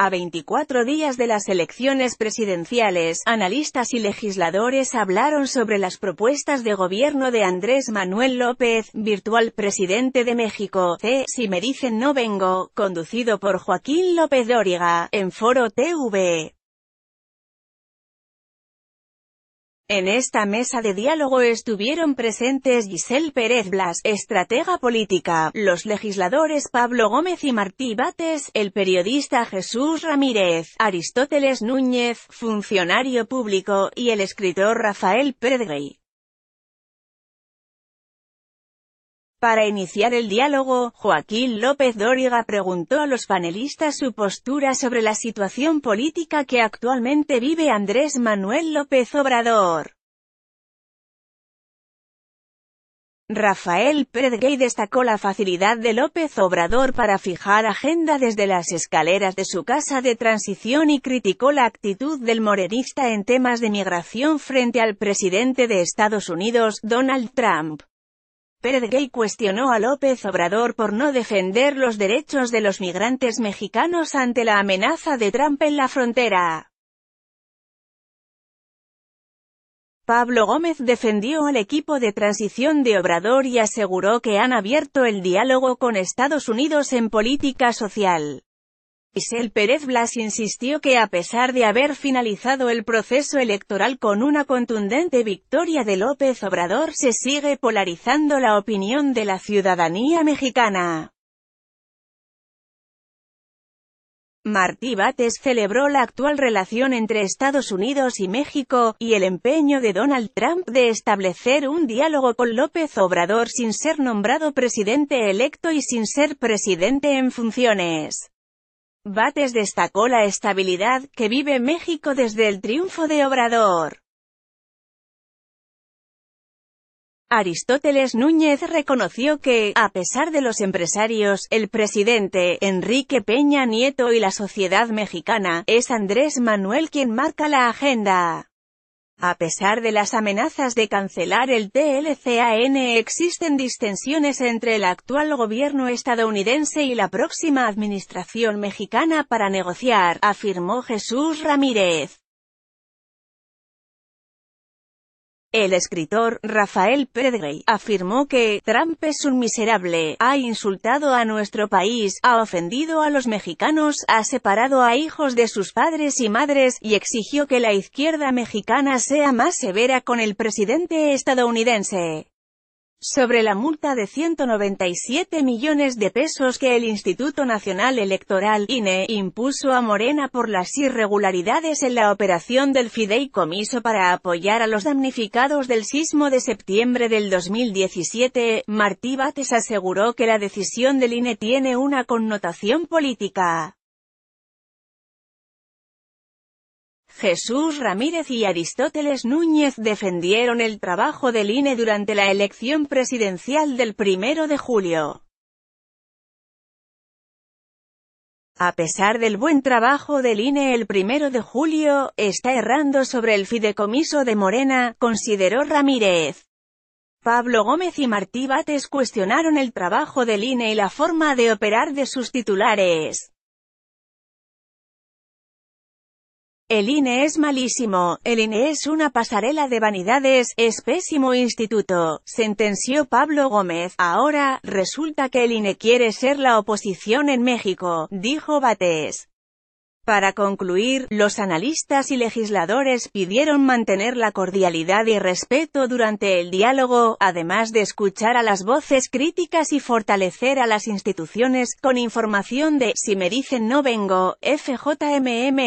A 24 días de las elecciones presidenciales, analistas y legisladores hablaron sobre las propuestas de gobierno de Andrés Manuel López, virtual presidente de México, C. Si me dicen no vengo, conducido por Joaquín López Dóriga, en Foro TV. En esta mesa de diálogo estuvieron presentes Giselle Pérez Blas, estratega política, los legisladores Pablo Gómez y Martí Bates, el periodista Jesús Ramírez, Aristóteles Núñez, funcionario público, y el escritor Rafael Pedrey. Para iniciar el diálogo, Joaquín López Dóriga preguntó a los panelistas su postura sobre la situación política que actualmente vive Andrés Manuel López Obrador. Rafael Pérez destacó la facilidad de López Obrador para fijar agenda desde las escaleras de su casa de transición y criticó la actitud del morenista en temas de migración frente al presidente de Estados Unidos, Donald Trump. Gay cuestionó a López Obrador por no defender los derechos de los migrantes mexicanos ante la amenaza de Trump en la frontera. Pablo Gómez defendió al equipo de transición de Obrador y aseguró que han abierto el diálogo con Estados Unidos en política social. Isel Pérez Blas insistió que a pesar de haber finalizado el proceso electoral con una contundente victoria de López Obrador se sigue polarizando la opinión de la ciudadanía mexicana. Martí Bates celebró la actual relación entre Estados Unidos y México, y el empeño de Donald Trump de establecer un diálogo con López Obrador sin ser nombrado presidente electo y sin ser presidente en funciones. Bates destacó la estabilidad que vive México desde el triunfo de Obrador. Aristóteles Núñez reconoció que, a pesar de los empresarios, el presidente, Enrique Peña Nieto y la sociedad mexicana, es Andrés Manuel quien marca la agenda. A pesar de las amenazas de cancelar el TLCAN existen distensiones entre el actual gobierno estadounidense y la próxima administración mexicana para negociar, afirmó Jesús Ramírez. El escritor Rafael Pedrey afirmó que Trump es un miserable, ha insultado a nuestro país, ha ofendido a los mexicanos, ha separado a hijos de sus padres y madres, y exigió que la izquierda mexicana sea más severa con el presidente estadounidense sobre la multa de 197 millones de pesos que el Instituto Nacional Electoral, INE, impuso a Morena por las irregularidades en la operación del fideicomiso para apoyar a los damnificados del sismo de septiembre del 2017, Martí Bates aseguró que la decisión del INE tiene una connotación política. Jesús Ramírez y Aristóteles Núñez defendieron el trabajo del INE durante la elección presidencial del 1 de julio. A pesar del buen trabajo del INE el 1 de julio, está errando sobre el fideicomiso de Morena, consideró Ramírez. Pablo Gómez y Martí Bates cuestionaron el trabajo del INE y la forma de operar de sus titulares. El INE es malísimo, el INE es una pasarela de vanidades, es pésimo instituto, sentenció Pablo Gómez. Ahora, resulta que el INE quiere ser la oposición en México, dijo Bates. Para concluir, los analistas y legisladores pidieron mantener la cordialidad y respeto durante el diálogo, además de escuchar a las voces críticas y fortalecer a las instituciones, con información de «Si me dicen no vengo», FJMMRMT.